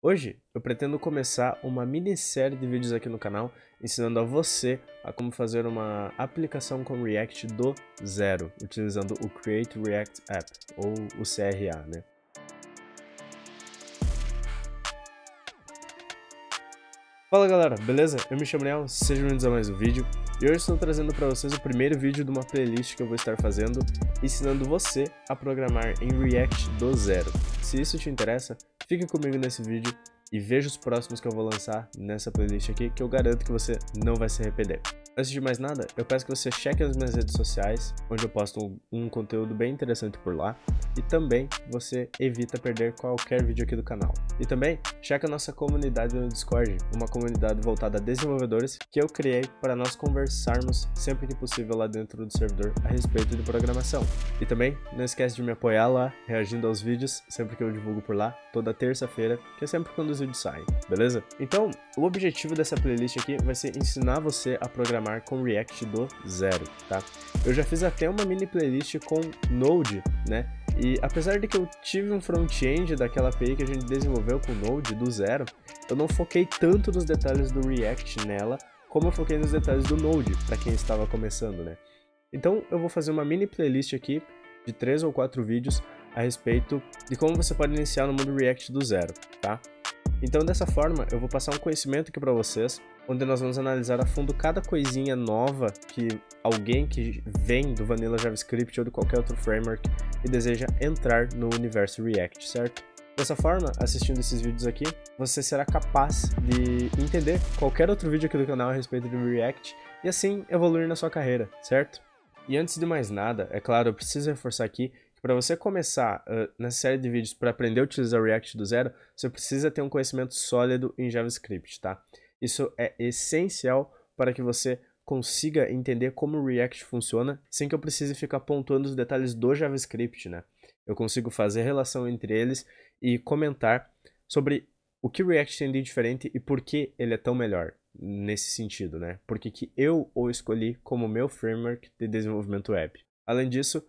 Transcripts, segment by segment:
Hoje eu pretendo começar uma minissérie de vídeos aqui no canal ensinando a você a como fazer uma aplicação com React do zero, utilizando o Create React App, ou o CRA, né? Fala galera, beleza? Eu me chamo Nel, sejam bem-vindos a mais um vídeo. E hoje estou trazendo para vocês o primeiro vídeo de uma playlist que eu vou estar fazendo, ensinando você a programar em React do zero. Se isso te interessa, Fique comigo nesse vídeo e veja os próximos que eu vou lançar nessa playlist aqui, que eu garanto que você não vai se arrepender. Antes de mais nada, eu peço que você cheque as minhas redes sociais, onde eu posto um conteúdo bem interessante por lá, e também você evita perder qualquer vídeo aqui do canal. E também cheque a nossa comunidade no Discord, uma comunidade voltada a desenvolvedores que eu criei para nós conversarmos sempre que possível lá dentro do servidor a respeito de programação. E também não esquece de me apoiar lá, reagindo aos vídeos sempre que eu divulgo por lá, toda terça-feira, que é sempre quando os vídeos saem, beleza? Então, o objetivo dessa playlist aqui vai ser ensinar você a programar programar com React do zero, tá? Eu já fiz até uma mini playlist com Node, né? E apesar de que eu tive um front-end daquela API que a gente desenvolveu com Node do zero, eu não foquei tanto nos detalhes do React nela, como eu foquei nos detalhes do Node, para quem estava começando, né? Então eu vou fazer uma mini playlist aqui de três ou quatro vídeos a respeito de como você pode iniciar no mundo React do zero, tá? Então dessa forma eu vou passar um conhecimento aqui para vocês onde nós vamos analisar a fundo cada coisinha nova que alguém que vem do Vanilla JavaScript ou de qualquer outro framework e deseja entrar no universo React, certo? Dessa forma, assistindo esses vídeos aqui, você será capaz de entender qualquer outro vídeo aqui do canal a respeito de React e assim evoluir na sua carreira, certo? E antes de mais nada, é claro, eu preciso reforçar aqui que para você começar uh, nessa série de vídeos para aprender a utilizar React do zero, você precisa ter um conhecimento sólido em JavaScript, tá? Isso é essencial para que você consiga entender como o React funciona sem que eu precise ficar pontuando os detalhes do JavaScript, né? Eu consigo fazer relação entre eles e comentar sobre o que o React tem de diferente e por que ele é tão melhor nesse sentido, né? Por que, que eu o escolhi como meu framework de desenvolvimento web. Além disso,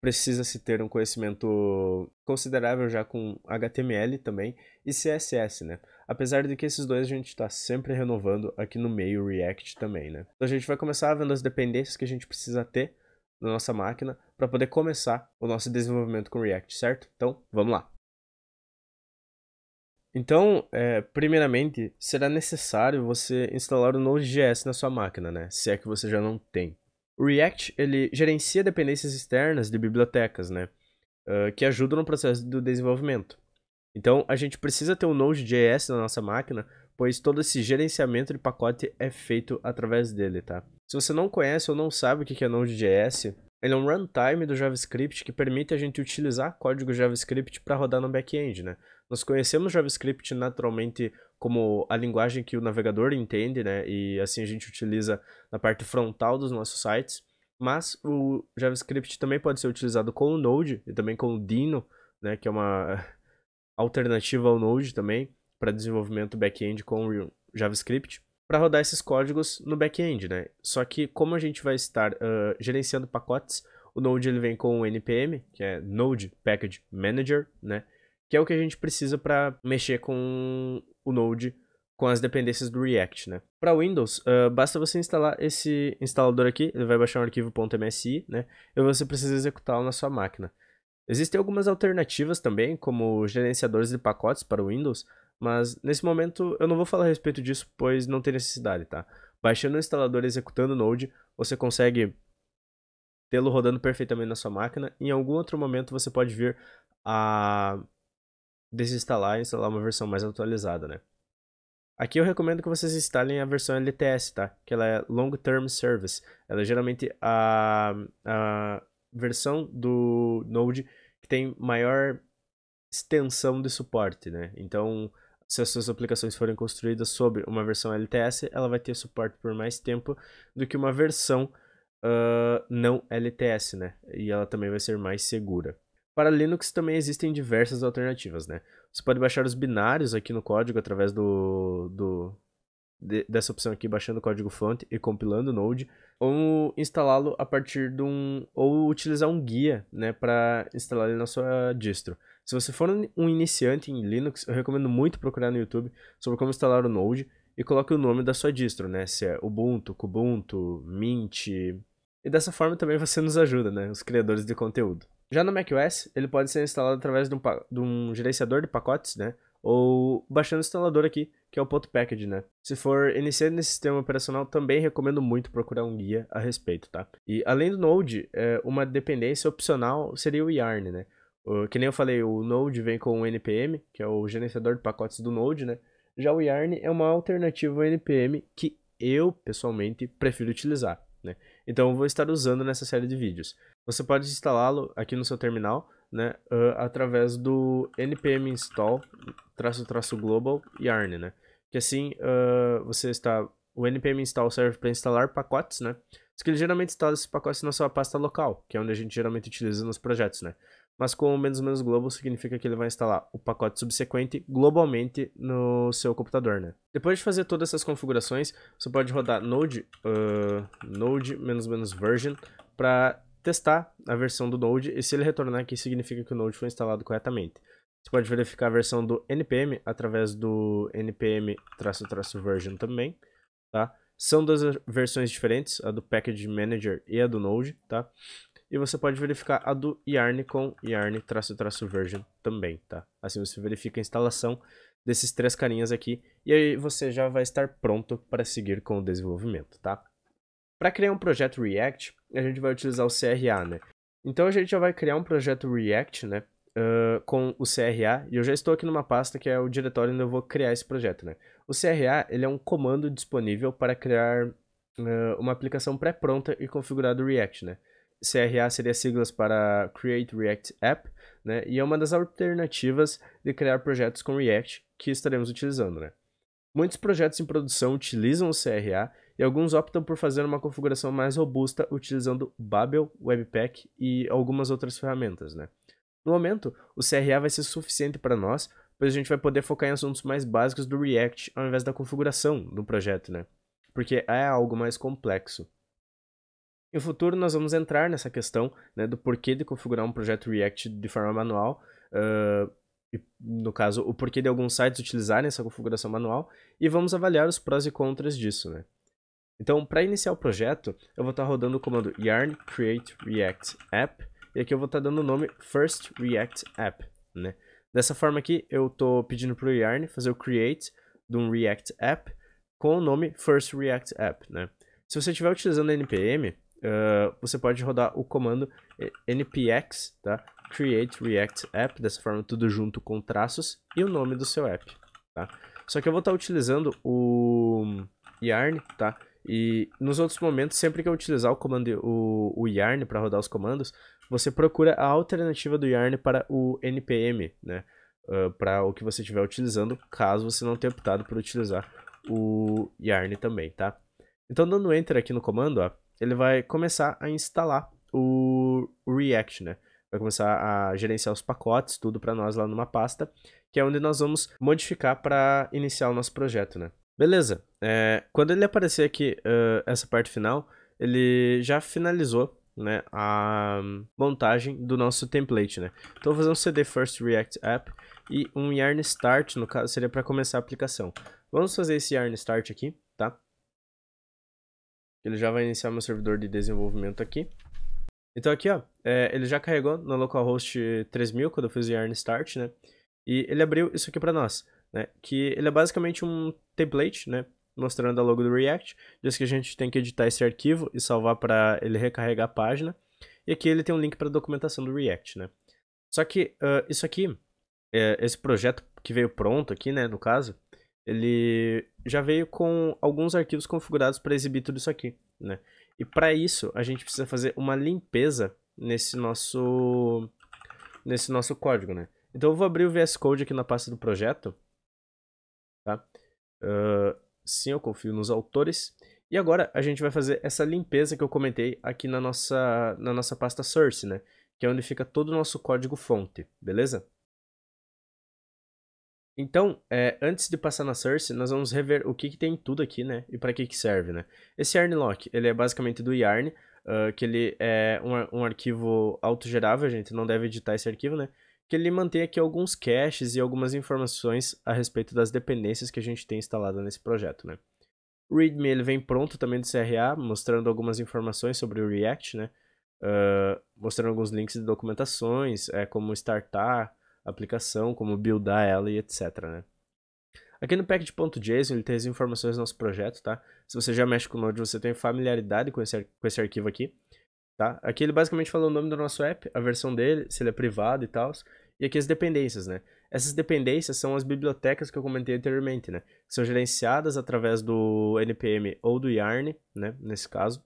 precisa se ter um conhecimento considerável já com HTML também e CSS, né? Apesar de que esses dois a gente está sempre renovando aqui no meio React também, né? Então a gente vai começar vendo as dependências que a gente precisa ter na nossa máquina para poder começar o nosso desenvolvimento com React, certo? Então, vamos lá. Então, é, primeiramente, será necessário você instalar o Node.js na sua máquina, né? Se é que você já não tem. O React ele gerencia dependências externas de bibliotecas, né? Uh, que ajudam no processo do desenvolvimento. Então a gente precisa ter um Node.js na nossa máquina, pois todo esse gerenciamento de pacote é feito através dele, tá? Se você não conhece ou não sabe o que é Node.js, ele é um runtime do JavaScript que permite a gente utilizar código JavaScript para rodar no back-end, né? Nós conhecemos JavaScript naturalmente como a linguagem que o navegador entende, né? E assim a gente utiliza na parte frontal dos nossos sites. Mas o JavaScript também pode ser utilizado com o Node e também com o Dino, né? Que é uma alternativa ao Node também para desenvolvimento back-end com o JavaScript para rodar esses códigos no back-end, né? Só que como a gente vai estar uh, gerenciando pacotes, o Node ele vem com o NPM, que é Node Package Manager, né? que é o que a gente precisa para mexer com o Node com as dependências do React, né? Para Windows, uh, basta você instalar esse instalador aqui, ele vai baixar um arquivo .msi, né? E você precisa executá-lo na sua máquina. Existem algumas alternativas também, como gerenciadores de pacotes para Windows, mas nesse momento eu não vou falar a respeito disso, pois não tem necessidade, tá? Baixando o instalador e executando o Node, você consegue tê-lo rodando perfeitamente na sua máquina. Em algum outro momento você pode vir a desinstalar e instalar uma versão mais atualizada, né? Aqui eu recomendo que vocês instalem a versão LTS, tá? Que ela é Long Term Service. Ela é geralmente a, a versão do Node que tem maior extensão de suporte, né? Então, se as suas aplicações forem construídas sobre uma versão LTS, ela vai ter suporte por mais tempo do que uma versão uh, não LTS, né? E ela também vai ser mais segura. Para Linux também existem diversas alternativas, né? Você pode baixar os binários aqui no código através do, do de, dessa opção aqui, baixando o código-fonte e compilando o Node, ou instalá-lo a partir de um ou utilizar um guia, né, para instalar ele na sua distro. Se você for um iniciante em Linux, eu recomendo muito procurar no YouTube sobre como instalar o Node e coloque o nome da sua distro, né? Se é Ubuntu, Kubuntu, Mint. E dessa forma também você nos ajuda, né? Os criadores de conteúdo. Já no macOS, ele pode ser instalado através de um, de um gerenciador de pacotes, né? Ou baixando o instalador aqui, que é o ponto .package, né? Se for iniciando nesse sistema operacional, também recomendo muito procurar um guia a respeito, tá? E além do Node, é, uma dependência opcional seria o YARN, né? Que nem eu falei, o Node vem com o NPM, que é o gerenciador de pacotes do Node, né? Já o YARN é uma alternativa ao NPM que eu, pessoalmente, prefiro utilizar, né? Então eu vou estar usando nessa série de vídeos. Você pode instalá-lo aqui no seu terminal, né, uh, através do npm install traço traço global yarn, né? Que assim uh, você está o npm install serve para instalar pacotes, né? Porque ele geralmente instala esses pacotes na sua pasta local, que é onde a gente geralmente utiliza nos projetos, né? mas com menos menos global significa que ele vai instalar o pacote subsequente globalmente no seu computador, né? Depois de fazer todas essas configurações, você pode rodar node uh, node menos menos version para testar a versão do node e se ele retornar aqui significa que o node foi instalado corretamente. Você pode verificar a versão do npm através do npm traço traço version também, tá? São duas versões diferentes, a do package manager e a do node, tá? E você pode verificar a do Yarn com yarn-version também, tá? Assim você verifica a instalação desses três carinhas aqui e aí você já vai estar pronto para seguir com o desenvolvimento, tá? Para criar um projeto React, a gente vai utilizar o CRA, né? Então a gente já vai criar um projeto React, né? Uh, com o CRA, e eu já estou aqui numa pasta que é o diretório onde eu vou criar esse projeto, né? O CRA, ele é um comando disponível para criar uh, uma aplicação pré-pronta e configurada React, né? CRA seria siglas para Create React App, né? E é uma das alternativas de criar projetos com React que estaremos utilizando, né? Muitos projetos em produção utilizam o CRA e alguns optam por fazer uma configuração mais robusta utilizando Babel, Webpack e algumas outras ferramentas, né? No momento, o CRA vai ser suficiente para nós, pois a gente vai poder focar em assuntos mais básicos do React ao invés da configuração do projeto, né? Porque é algo mais complexo. Em futuro, nós vamos entrar nessa questão né, do porquê de configurar um projeto React de forma manual. Uh, no caso, o porquê de alguns sites utilizarem essa configuração manual. E vamos avaliar os prós e contras disso. Né? Então, para iniciar o projeto, eu vou estar tá rodando o comando yarn create react app. E aqui eu vou estar tá dando o nome first react app. Né? Dessa forma aqui, eu estou pedindo para o yarn fazer o create de um react app com o nome first react app. Né? Se você estiver utilizando npm, ah, você pode rodar o comando eh, npx, tá? create react app, dessa forma tudo junto com traços, e o nome do seu app, tá? Só que eu vou estar tá utilizando o yarn, tá? E nos outros momentos, sempre que eu utilizar o comando o, o yarn para rodar os comandos, você procura a alternativa do yarn para o npm, né? Uh, ah, para o que você estiver utilizando, caso você não tenha optado por utilizar o yarn também, tá? Então, dando enter aqui no comando, ó, ele vai começar a instalar o React, né? Vai começar a gerenciar os pacotes, tudo para nós lá numa pasta, que é onde nós vamos modificar para iniciar o nosso projeto, né? Beleza. É, quando ele aparecer aqui, uh, essa parte final, ele já finalizou né, a montagem do nosso template, né? Então vou fazer um CD First React App e um Yarn Start, no caso, seria para começar a aplicação. Vamos fazer esse Yarn Start aqui. Ele já vai iniciar meu servidor de desenvolvimento aqui. Então aqui, ó, é, ele já carregou na localhost 3000, quando eu fiz o yarn start, né? E ele abriu isso aqui para nós, né? Que ele é basicamente um template, né? Mostrando a logo do React. Diz que a gente tem que editar esse arquivo e salvar para ele recarregar a página. E aqui ele tem um link para a documentação do React, né? Só que uh, isso aqui, é, esse projeto que veio pronto aqui, né, no caso, ele já veio com alguns arquivos configurados para exibir tudo isso aqui, né? E para isso, a gente precisa fazer uma limpeza nesse nosso, nesse nosso código, né? Então eu vou abrir o VS Code aqui na pasta do projeto, tá? Uh, sim, eu confio nos autores. E agora a gente vai fazer essa limpeza que eu comentei aqui na nossa, na nossa pasta source, né? Que é onde fica todo o nosso código fonte, beleza? Então, é, antes de passar na Source, nós vamos rever o que, que tem tudo aqui, né? E para que, que serve, né? Esse Yarnlock, ele é basicamente do Yarn, uh, que ele é um, um arquivo autogerável, a gente não deve editar esse arquivo, né? Que ele mantém aqui alguns caches e algumas informações a respeito das dependências que a gente tem instalada nesse projeto, né? O README, ele vem pronto também do CRA, mostrando algumas informações sobre o React, né? Uh, mostrando alguns links de documentações, é, como startar, aplicação, como buildar ela e etc, né? Aqui no package.json ele tem as informações do nosso projeto, tá? Se você já mexe com o Node, você tem familiaridade com esse, com esse arquivo aqui, tá? Aqui ele basicamente fala o nome do nosso app, a versão dele, se ele é privado e tal, e aqui as dependências, né? Essas dependências são as bibliotecas que eu comentei anteriormente, né? São gerenciadas através do npm ou do yarn, né? Nesse caso.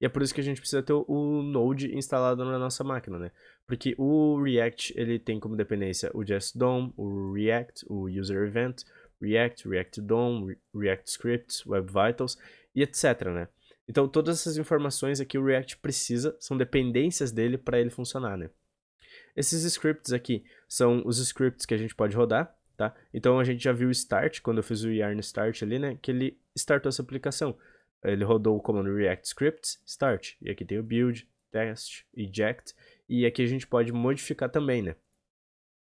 E é por isso que a gente precisa ter o Node instalado na nossa máquina, né? Porque o React, ele tem como dependência o Dom, o React, o User Event, React, React DOM, React Scripts, Web Vitals e etc, né? Então, todas essas informações aqui o React precisa, são dependências dele para ele funcionar, né? Esses scripts aqui são os scripts que a gente pode rodar, tá? Então, a gente já viu o start, quando eu fiz o yarn start ali, né? Que ele startou essa aplicação ele rodou o comando react scripts start. E aqui tem o build, test, eject. E aqui a gente pode modificar também, né?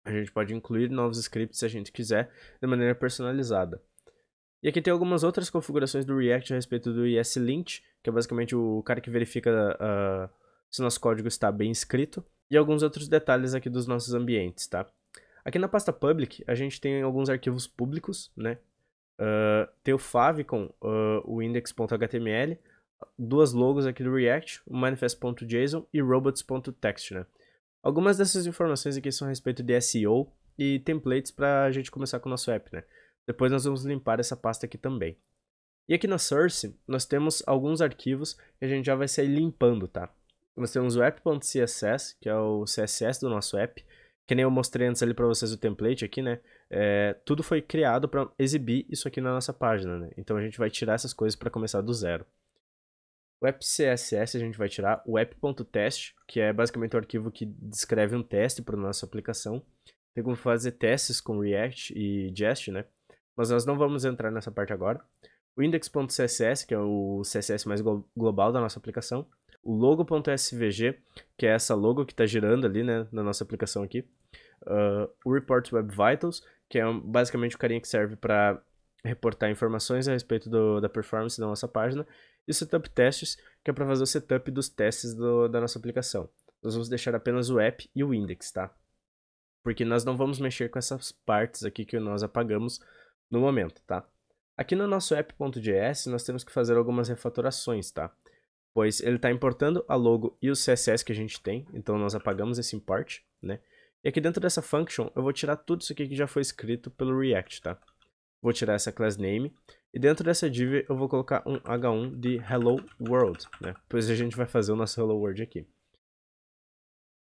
A gente pode incluir novos scripts se a gente quiser, de maneira personalizada. E aqui tem algumas outras configurações do React a respeito do ESLint, que é basicamente o cara que verifica uh, se nosso código está bem escrito, e alguns outros detalhes aqui dos nossos ambientes, tá? Aqui na pasta public, a gente tem alguns arquivos públicos, né? Ah, tem o favicon, uh, o index.html, duas logos aqui do React, o manifest.json e robots.text, né? Algumas dessas informações aqui são a respeito de SEO e templates para a gente começar com o nosso app, né? Depois nós vamos limpar essa pasta aqui também. E aqui na source, nós temos alguns arquivos que a gente já vai sair limpando, tá? Nós temos o app.css, que é o CSS do nosso app, que nem eu mostrei antes ali para vocês o template aqui, né? é, tudo foi criado para exibir isso aqui na nossa página, né? Então a gente vai tirar essas coisas para começar do zero. O app.css CSS a gente vai tirar o app.test, que é basicamente o arquivo que descreve um teste para nossa aplicação. Tem como fazer testes com React e Jest, né? Mas nós não vamos entrar nessa parte agora. O index.css, que é o CSS mais global da nossa aplicação. O logo.svg, que é essa logo que está girando ali, né, na nossa aplicação aqui. Uh, o Report Web Vitals, que é basicamente o carinha que serve para reportar informações a respeito do, da performance da nossa página, e o setup testes, que é para fazer o setup dos testes do, da nossa aplicação. Nós vamos deixar apenas o app e o index, tá? Porque nós não vamos mexer com essas partes aqui que nós apagamos no momento, tá? Aqui no nosso app.js nós temos que fazer algumas refatorações, tá? Pois ele está importando a logo e o CSS que a gente tem, então nós apagamos esse import, né? E aqui dentro dessa function, eu vou tirar tudo isso aqui que já foi escrito pelo React, tá? Vou tirar essa class name. E dentro dessa div, eu vou colocar um h1 de hello world, né? Pois a gente vai fazer o nosso hello world aqui.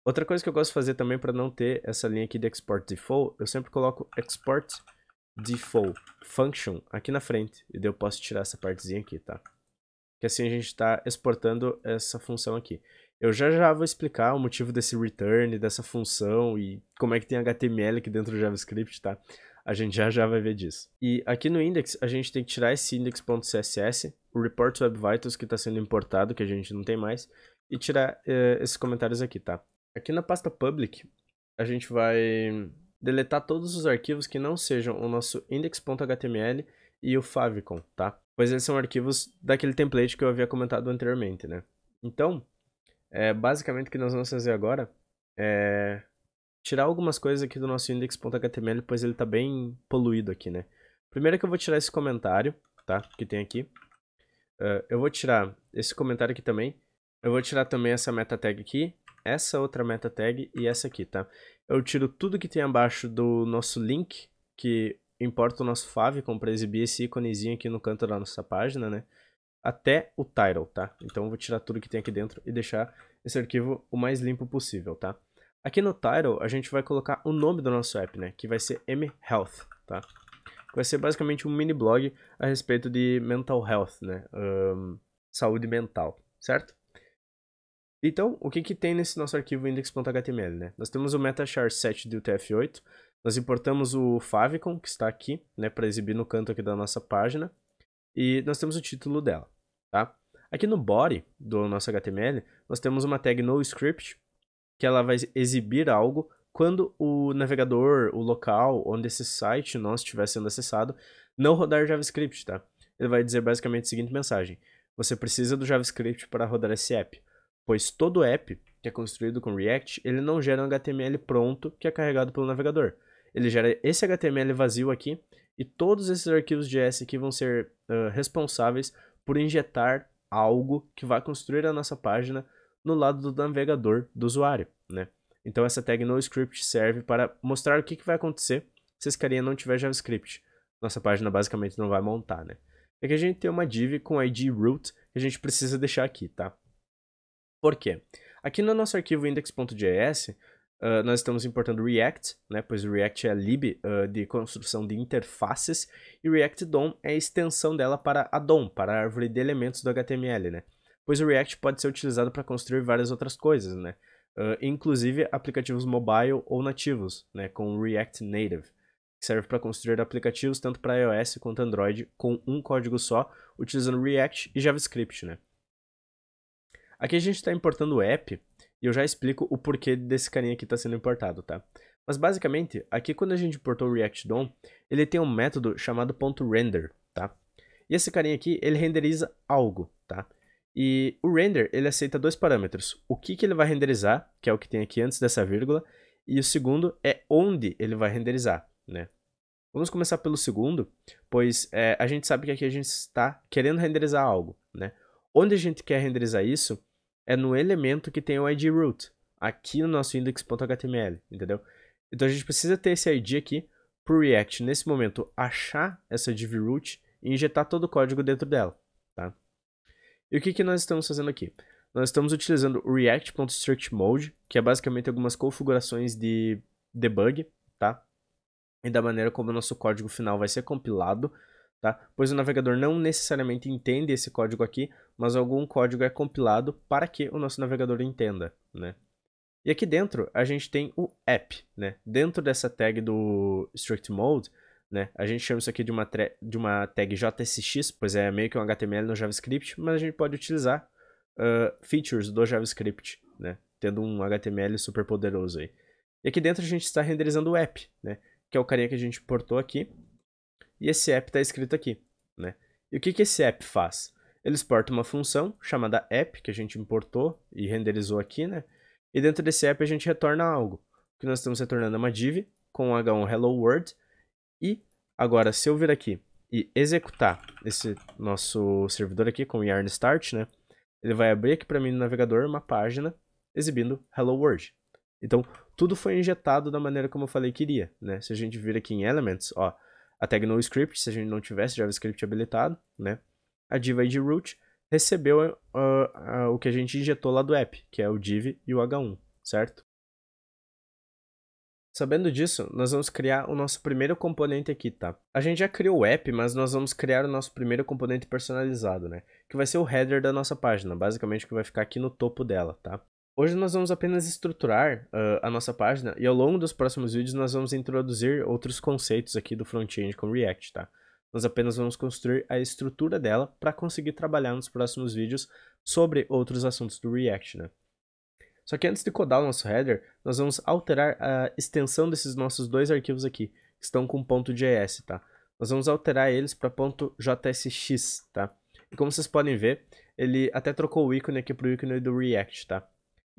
Outra coisa que eu gosto de fazer também para não ter essa linha aqui de export default, eu sempre coloco export default function aqui na frente. E daí eu posso tirar essa partezinha aqui, tá? Que assim a gente está exportando essa função aqui. Eu já já vou explicar o motivo desse return, dessa função e como é que tem HTML aqui dentro do JavaScript, tá? A gente já já vai ver disso. E aqui no index, a gente tem que tirar esse index.css, o report web vitals que está sendo importado, que a gente não tem mais, e tirar uh, esses comentários aqui, tá? Aqui na pasta public, a gente vai deletar todos os arquivos que não sejam o nosso index.html e o favicon, tá? Pois eles são arquivos daquele template que eu havia comentado anteriormente, né? Então, é, basicamente o que nós vamos fazer agora é tirar algumas coisas aqui do nosso index.html, pois ele está bem poluído aqui, né? Primeiro que eu vou tirar esse comentário, tá? Que tem aqui. Uh, eu vou tirar esse comentário aqui também. Eu vou tirar também essa meta tag aqui, essa outra meta tag e essa aqui, tá? Eu tiro tudo que tem abaixo do nosso link, que importa o nosso favicon para exibir esse íconezinho aqui no canto da nossa página, né? até o title, tá? Então eu vou tirar tudo que tem aqui dentro e deixar esse arquivo o mais limpo possível, tá? Aqui no title, a gente vai colocar o nome do nosso app, né? Que vai ser mHealth, tá? Vai ser basicamente um mini blog a respeito de mental health, né? Um, saúde mental, certo? Então, o que, que tem nesse nosso arquivo index.html, né? Nós temos o metachar 7 do UTF-8, nós importamos o favicon, que está aqui, né? Para exibir no canto aqui da nossa página. E nós temos o título dela, tá? Aqui no body do nosso HTML, nós temos uma tag NoScript, que ela vai exibir algo quando o navegador, o local onde esse site nosso estiver sendo acessado, não rodar JavaScript, tá? Ele vai dizer basicamente a seguinte mensagem. Você precisa do JavaScript para rodar esse app, pois todo app que é construído com React, ele não gera um HTML pronto que é carregado pelo navegador ele gera esse HTML vazio aqui e todos esses arquivos JS aqui vão ser uh, responsáveis por injetar algo que vai construir a nossa página no lado do navegador do usuário, né? Então essa tag NoScript serve para mostrar o que, que vai acontecer se esse carinha não tiver JavaScript. Nossa página basicamente não vai montar, né? É que a gente tem uma div com id root que a gente precisa deixar aqui, tá? Por quê? Aqui no nosso arquivo index.js, Uh, nós estamos importando React, né, pois React é a lib uh, de construção de interfaces e React DOM é a extensão dela para a DOM, para a árvore de elementos do HTML, né? Pois o React pode ser utilizado para construir várias outras coisas, né? Uh, inclusive aplicativos mobile ou nativos, né, com React Native, que serve para construir aplicativos tanto para iOS quanto Android com um código só, utilizando React e JavaScript, né? Aqui a gente está importando o app, e eu já explico o porquê desse carinha aqui tá sendo importado, tá? Mas basicamente, aqui quando a gente importou o React DOM, ele tem um método chamado .render, tá? E esse carinha aqui, ele renderiza algo, tá? E o render, ele aceita dois parâmetros. O que, que ele vai renderizar, que é o que tem aqui antes dessa vírgula, e o segundo é onde ele vai renderizar, né? Vamos começar pelo segundo, pois é, a gente sabe que aqui a gente está querendo renderizar algo, né? Onde a gente quer renderizar isso é no elemento que tem o id root, aqui no nosso index.html, entendeu? Então a gente precisa ter esse id aqui para o React, nesse momento, achar essa div root e injetar todo o código dentro dela, tá? E o que, que nós estamos fazendo aqui? Nós estamos utilizando o react.struct_mode, que é basicamente algumas configurações de debug, tá? E da maneira como o nosso código final vai ser compilado tá? Pois o navegador não necessariamente entende esse código aqui, mas algum código é compilado para que o nosso navegador entenda, né? E aqui dentro a gente tem o app, né? Dentro dessa tag do strict mode, né? A gente chama isso aqui de uma, de uma tag JSX, pois é meio que um HTML no JavaScript, mas a gente pode utilizar uh, features do JavaScript, né? Tendo um HTML super poderoso aí. E aqui dentro a gente está renderizando o app, né? Que é o carinha que a gente importou aqui e esse app está escrito aqui. Né? E o que, que esse app faz? Ele exporta uma função chamada app, que a gente importou e renderizou aqui, né? E dentro desse app a gente retorna algo. O que nós estamos retornando é uma div com h1 hello world. E agora, se eu vir aqui e executar esse nosso servidor aqui com yarn start, né? Ele vai abrir aqui para mim no navegador uma página exibindo hello world. Então, tudo foi injetado da maneira como eu falei que iria, né? Se a gente vir aqui em elements, ó, a tag NoScript, se a gente não tivesse JavaScript habilitado, né? A div ID root recebeu uh, uh, o que a gente injetou lá do app, que é o div e o h1, certo? Sabendo disso, nós vamos criar o nosso primeiro componente aqui, tá? A gente já criou o app, mas nós vamos criar o nosso primeiro componente personalizado, né? Que vai ser o header da nossa página, basicamente que vai ficar aqui no topo dela, tá? Hoje nós vamos apenas estruturar uh, a nossa página e ao longo dos próximos vídeos nós vamos introduzir outros conceitos aqui do front-end com React, tá? Nós apenas vamos construir a estrutura dela para conseguir trabalhar nos próximos vídeos sobre outros assuntos do React, né? Só que antes de codar o nosso header, nós vamos alterar a extensão desses nossos dois arquivos aqui, que estão com .js, tá? Nós vamos alterar eles para .jsx, tá? E como vocês podem ver, ele até trocou o ícone aqui para o ícone do React, tá?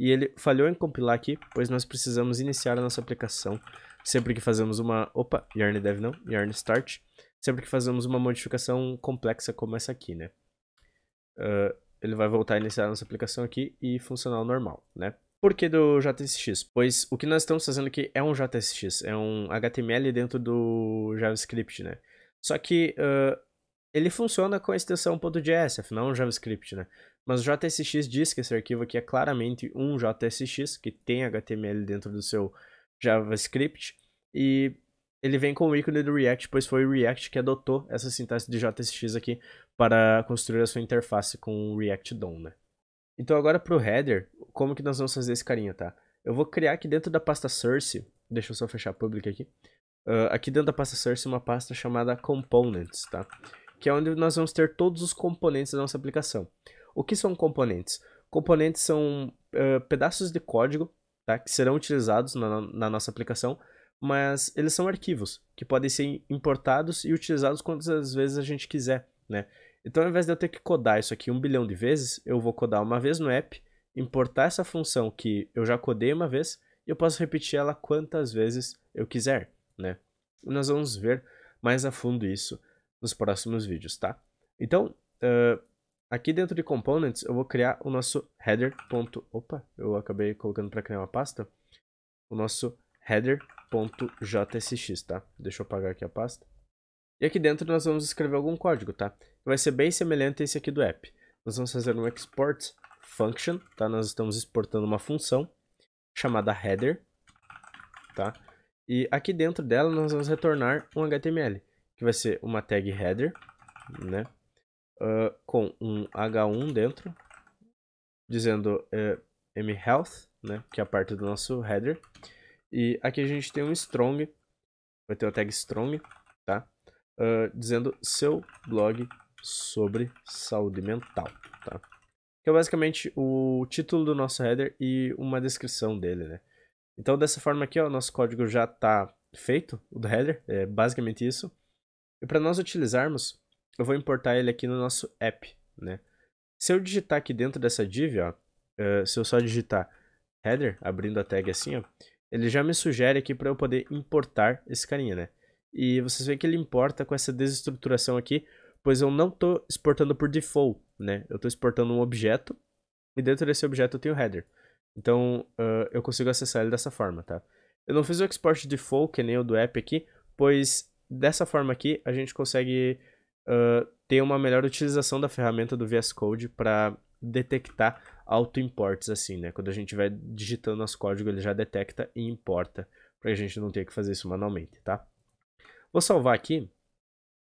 e ele falhou em compilar aqui, pois nós precisamos iniciar a nossa aplicação sempre que fazemos uma... Opa, yarn dev não, yarn start. Sempre que fazemos uma modificação complexa como essa aqui, né? Uh, ele vai voltar a iniciar a nossa aplicação aqui e funcionar normal, né? Por que do JSX? Pois o que nós estamos fazendo aqui é um JSX, é um HTML dentro do JavaScript, né? Só que uh, ele funciona com a extensão .js, afinal é um JavaScript, né? Mas o JSX diz que esse arquivo aqui é claramente um JSX, que tem HTML dentro do seu JavaScript, e ele vem com o ícone do React, pois foi o React que adotou essa sintaxe de JSX aqui para construir a sua interface com o React DOM, né? Então agora para o header, como que nós vamos fazer esse carinha, tá? Eu vou criar aqui dentro da pasta source, deixa eu só fechar public aqui, uh, aqui dentro da pasta source uma pasta chamada components, tá? Que é onde nós vamos ter todos os componentes da nossa aplicação. O que são componentes? Componentes são uh, pedaços de código tá, que serão utilizados na, na, nossa aplicação, mas eles são arquivos que podem ser importados e utilizados quantas vezes a gente quiser. Né? Então, ao invés de eu ter que codar isso aqui um bilhão de vezes, eu vou codar uma vez no app, importar essa função que eu já codei uma vez e eu posso repetir ela quantas vezes eu quiser. Né? E nós vamos ver mais a fundo isso nos próximos vídeos, tá? Então, uh, Aqui dentro de components, eu vou criar o nosso header. Ponto, opa, eu acabei colocando para criar uma pasta. O nosso header.jsx, tá? Deixa eu apagar aqui a pasta. E aqui dentro nós vamos escrever algum código, tá? Vai ser bem semelhante a esse aqui do app. Nós vamos fazer um export function, tá? Nós estamos exportando uma função chamada header, tá? E aqui dentro dela nós vamos retornar um HTML, que vai ser uma tag header, né? uh, com um H1 dentro, dizendo uh, eh, mHealth, né, que é a parte do nosso header. E aqui a gente tem um strong, vai ter o tag strong, tá? Uh, dizendo seu blog sobre saúde mental, tá? Que é basicamente o título do nosso header e uma descrição dele, né? Então, dessa forma aqui, o nosso código já está feito, o do header, é basicamente isso. E para nós utilizarmos, eu vou importar ele aqui no nosso app, né? Se eu digitar aqui dentro dessa div, ó, uh, se eu só digitar header, abrindo a tag assim, ó, ele já me sugere aqui para eu poder importar esse carinha, né? E vocês veem que ele importa com essa desestruturação aqui, pois eu não estou exportando por default, né? Eu estou exportando um objeto e dentro desse objeto eu tenho o header. Então, uh, eu consigo acessar ele dessa forma, tá? Eu não fiz o export default, que nem o do app aqui, pois dessa forma aqui a gente consegue ter uma melhor utilização da ferramenta do VS Code para detectar auto-imports, assim, né? Quando a gente vai digitando nosso código, ele já detecta e importa, para a gente não ter que fazer isso manualmente, tá? Vou salvar aqui.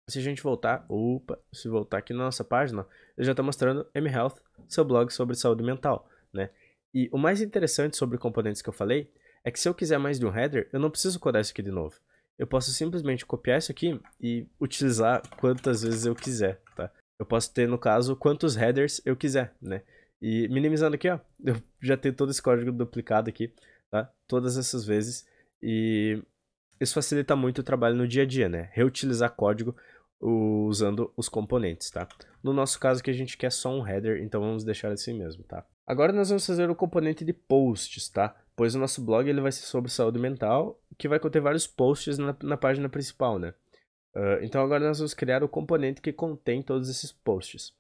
Se a gente voltar, opa, se voltar aqui na nossa página, ele já está mostrando mHealth, seu blog sobre saúde mental, né? E o mais interessante sobre componentes que eu falei é que se eu quiser mais de um header, eu não preciso codar isso aqui de novo eu posso simplesmente copiar isso aqui e utilizar quantas vezes eu quiser, tá? Eu posso ter, no caso, quantos headers eu quiser, né? E minimizando aqui, ó, eu já tenho todo esse código duplicado aqui, tá? Todas essas vezes. E isso facilita muito o trabalho no dia a dia, né? Reutilizar código usando os componentes, tá? No nosso caso que a gente quer só um header, então vamos deixar assim mesmo, tá? Agora nós vamos fazer o componente de posts, tá? pois o nosso blog ele vai ser sobre saúde mental, que vai conter vários posts na, na página principal, né? Uh, então agora nós vamos criar o componente que contém todos esses posts.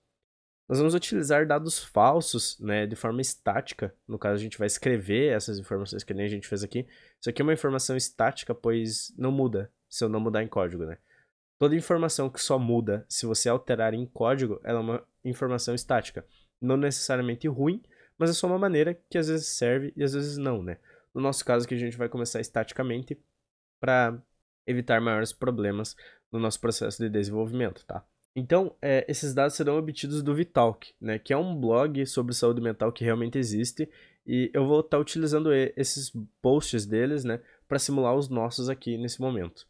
Nós vamos utilizar dados falsos, né, de forma estática. No caso, a gente vai escrever essas informações que nem a gente fez aqui. Isso aqui é uma informação estática, pois não muda se eu não mudar em código, né? Toda informação que só muda se você alterar em código, ela é uma informação estática. Não necessariamente ruim, mas é só uma maneira que às vezes serve e às vezes não, né? No nosso caso que a gente vai começar estaticamente para evitar maiores problemas no nosso processo de desenvolvimento, tá? Então, é, esses dados serão obtidos do Vitalk, né, que é um blog sobre saúde mental que realmente existe, e eu vou estar tá utilizando esses posts deles, né, para simular os nossos aqui nesse momento.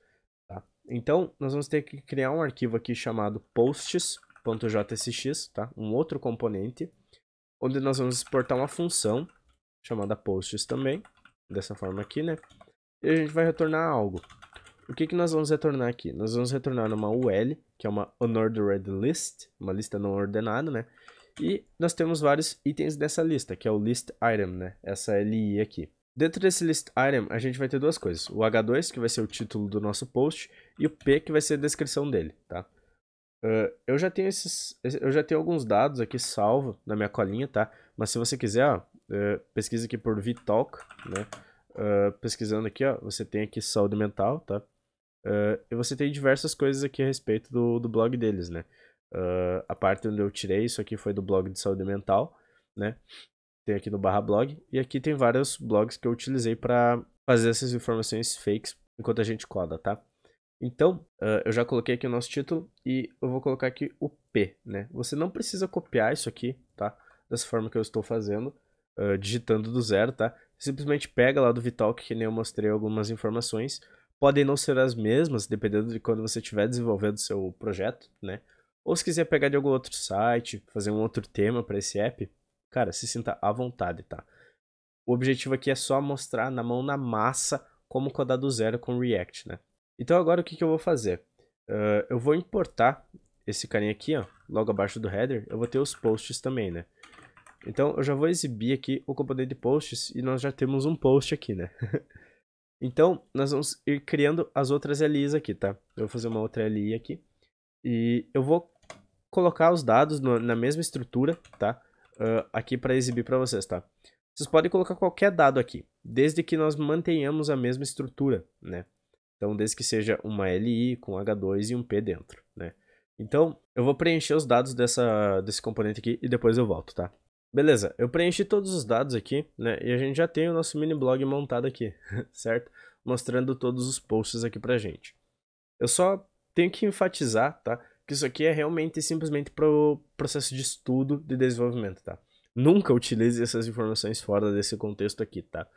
Tá? Então, nós vamos ter que criar um arquivo aqui chamado posts.jsx, tá? um outro componente, onde nós vamos exportar uma função chamada posts também, dessa forma aqui, né? E a gente vai retornar algo. O que, que nós vamos retornar aqui? Nós vamos retornar uma UL, que é uma unordered list, uma lista não ordenada, né? E nós temos vários itens dessa lista, que é o list item, né? Essa LI aqui. Dentro desse list item, a gente vai ter duas coisas. O H2, que vai ser o título do nosso post, e o P, que vai ser a descrição dele, tá? Uh, eu já tenho esses. Eu já tenho alguns dados aqui salvo na minha colinha, tá? Mas se você quiser, ó, uh, pesquisa aqui por VTalk, né? Uh, pesquisando aqui, ó, você tem aqui saúde mental, tá? e você tem diversas coisas aqui a respeito do, do blog deles, né? a parte onde eu tirei isso aqui foi do blog de saúde mental, né? Tem aqui no barra blog. E aqui tem vários blogs que eu utilizei para fazer essas informações fakes enquanto a gente coda, tá? Então, uh, eu já coloquei aqui o nosso título e eu vou colocar aqui o P, né? Você não precisa copiar isso aqui, tá? Dessa forma que eu estou fazendo, uh, digitando do zero, tá? Simplesmente pega lá do Vitalk, que nem eu mostrei algumas informações. Podem não ser as mesmas, dependendo de quando você estiver desenvolvendo o seu projeto, né? Ou se quiser pegar de algum outro site, fazer um outro tema para esse app, cara, se sinta à vontade, tá? O objetivo aqui é só mostrar na mão na massa como codar do zero com React, né? Então agora o que, que eu vou fazer? Uh, eu vou importar esse carinha aqui, ó, logo abaixo do header, eu vou ter os posts também, né? Então eu já vou exibir aqui o componente de posts e nós já temos um post aqui, né? então nós vamos ir criando as outras LIs aqui, tá? Eu vou fazer uma outra LI aqui e eu vou colocar os dados no, na mesma estrutura, tá? Uh, aqui para exibir para vocês, tá? Vocês podem colocar qualquer dado aqui, desde que nós mantenhamos a mesma estrutura, né? Então, desde que seja uma LI com H2 e um P dentro, né? Então, eu vou preencher os dados dessa, desse componente aqui e depois eu volto, tá? Beleza, eu preenchi todos os dados aqui, né? E a gente já tem o nosso mini blog montado aqui, certo? Mostrando todos os posts aqui pra gente. Eu só tenho que enfatizar, tá? Que isso aqui é realmente simplesmente para o processo de estudo de desenvolvimento, tá? Nunca utilize essas informações fora desse contexto aqui, tá?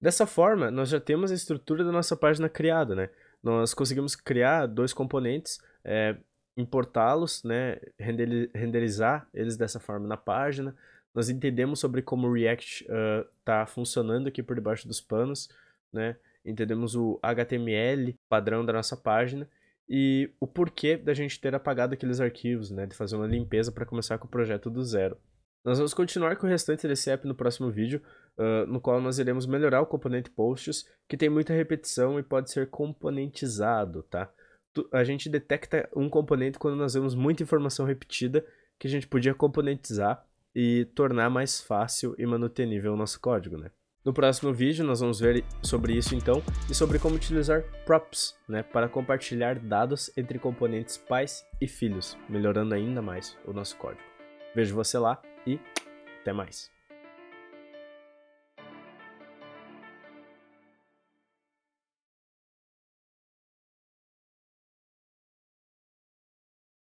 Dessa forma, nós já temos a estrutura da nossa página criada, né? Nós conseguimos criar dois componentes, é, importá-los, né? renderizar eles dessa forma na página. Nós entendemos sobre como o React está uh, funcionando aqui por debaixo dos panos, né? Entendemos o HTML padrão da nossa página e o porquê da gente ter apagado aqueles arquivos, né? De fazer uma limpeza para começar com o projeto do zero. Nós vamos continuar com o restante desse app no próximo vídeo, uh, no qual nós iremos melhorar o componente posts, que tem muita repetição e pode ser componentizado, tá? A gente detecta um componente quando nós vemos muita informação repetida que a gente podia componentizar e tornar mais fácil e manutenível o nosso código, né? No próximo vídeo nós vamos ver sobre isso então e sobre como utilizar props né, para compartilhar dados entre componentes pais e filhos, melhorando ainda mais o nosso código. Vejo você lá e até mais!